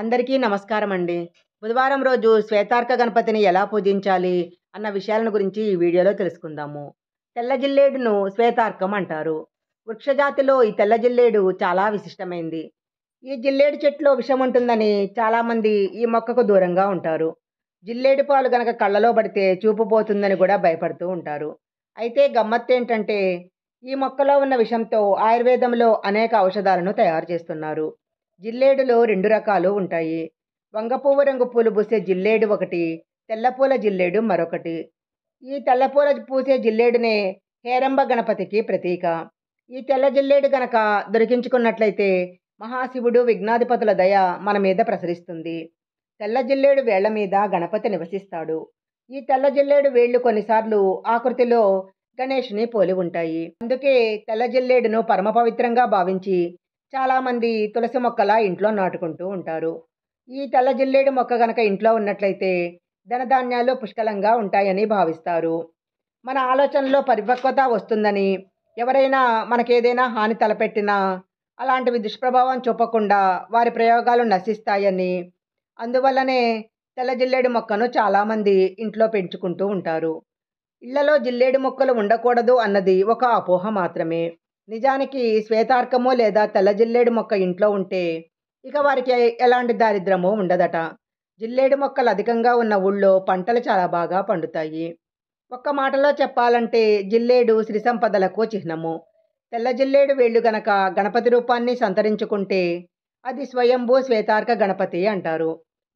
అందరికీ నమస్కారం అండి బుధవారం రోజు శ్వేతార్క గణపతిని ఎలా పూజించాలి అన్న విషయాలను గురించి ఈ వీడియోలో తెలుసుకుందాము తెల్ల జిల్లేడును శ్వేతార్కం అంటారు వృక్షజాతిలో ఈ తెల్ల జిల్లేడు చాలా విశిష్టమైంది ఈ జిల్లేడు చెట్లో విషం ఉంటుందని చాలామంది ఈ మొక్కకు దూరంగా ఉంటారు జిల్లేడు పాలు గనక కళ్ళలో పడితే చూపు పోతుందని కూడా భయపడుతూ ఉంటారు అయితే గమ్మత్తు ఏంటంటే ఈ మొక్కలో ఉన్న విషంతో ఆయుర్వేదంలో అనేక ఔషధాలను తయారు చేస్తున్నారు జిల్లేడులో రెండు రకాలు ఉంటాయి వంగపువ్వు రంగు పూలు పూసే జిల్లేడు ఒకటి తెల్లపూల జిల్లేడు మరొకటి ఈ తెల్లపూల పూసే జిల్లేడునే హేరంబ గణపతికి ప్రతీక ఈ తెల్ల జిల్లేడు గనక దొరికించుకున్నట్లయితే మహాశివుడు విఘ్నాధిపతుల దయ మన మీద ప్రసరిస్తుంది తెల్ల జిల్లేడు వేళ్ల మీద గణపతి నివసిస్తాడు ఈ తెల్ల జిల్లేడు వేళ్లు కొన్నిసార్లు ఆకృతిలో గణేష్ని పోలి ఉంటాయి అందుకే తెల్ల జిల్లేడును పరమ పవిత్రంగా భావించి చాలామంది తులసి మొక్కలా ఇంట్లో నాటుకుంటూ ఉంటారు ఈ తెల్ల జిల్లేడు మొక్క గనక ఇంట్లో ఉన్నట్లయితే ధనధాన్యాలు పుష్కలంగా ఉంటాయని భావిస్తారు మన ఆలోచనలో పరిపక్వత వస్తుందని ఎవరైనా మనకేదైనా హాని తలపెట్టినా అలాంటివి దుష్ప్రభావం చూపకుండా వారి ప్రయోగాలు నశిస్తాయని అందువల్లనే తెల్ల జిల్లేడు మొక్కను చాలామంది ఇంట్లో పెంచుకుంటూ ఉంటారు ఇళ్లలో జిల్లేడు మొక్కలు ఉండకూడదు అన్నది ఒక అపోహ మాత్రమే నిజానికి శ్వేతార్కము లేదా తెల్ల జిల్లేడు మొక్క ఇంట్లో ఉంటే ఇక వారికి ఎలాంటి దారిద్రమో ఉండదట జిల్లేడు మొక్కలు అధికంగా ఉన్న ఊళ్ళో పంటలు చాలా బాగా పండుతాయి ఒక్క మాటలో చెప్పాలంటే జిల్లేడు శ్రీ సంపదలకు చిహ్నము తెల్ల జిల్లేడు వేళ్ళు గనక గణపతి రూపాన్ని సంతరించుకుంటే అది స్వయంభూ శ్వేతార్క గణపతి అంటారు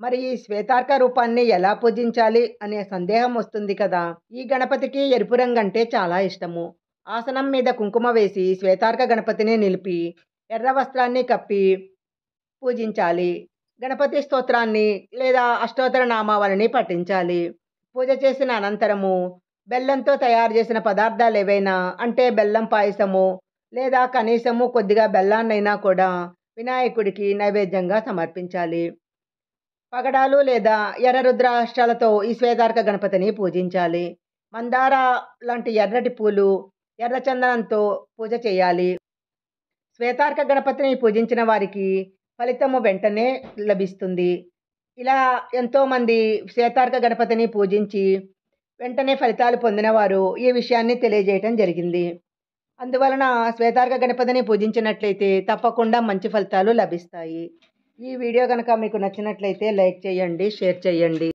మరి ఈ శ్వేతార్క రూపాన్ని ఎలా పూజించాలి అనే సందేహం వస్తుంది కదా ఈ గణపతికి ఎరుపు రంగు అంటే చాలా ఇష్టము ఆసనం మీద కుంకుమ వేసి శ్వేతార్క గణపతిని నిలిపి ఎర్ర వస్త్రాన్ని కప్పి పూజించాలి గణపతి స్తోత్రాన్ని లేదా అష్టోత్తర నామావళిని పఠించాలి పూజ చేసిన అనంతరము బెల్లంతో తయారు చేసిన పదార్థాలు ఏవైనా అంటే బెల్లం పాయసము లేదా కనీసము కొద్దిగా బెల్లాన్నైనా కూడా వినాయకుడికి నైవేద్యంగా సమర్పించాలి పగడాలు లేదా ఎర్ర రుద్రాష్ట్రాలతో ఈ శ్వేతార్క గణపతిని పూజించాలి మందార లాంటి ఎర్రటి పూలు ఎర్రచందనంతో పూజ చేయాలి శ్వేతార్క గణపతిని పూజించిన వారికి ఫలితము వెంటనే లభిస్తుంది ఇలా ఎంతోమంది శ్వేతార్క గణపతిని పూజించి వెంటనే ఫలితాలు పొందినవారు ఈ విషయాన్ని తెలియజేయటం జరిగింది అందువలన శ్వేతార్క గణపతిని పూజించినట్లయితే తప్పకుండా మంచి ఫలితాలు లభిస్తాయి ఈ వీడియో కనుక మీకు నచ్చినట్లయితే లైక్ చేయండి షేర్ చేయండి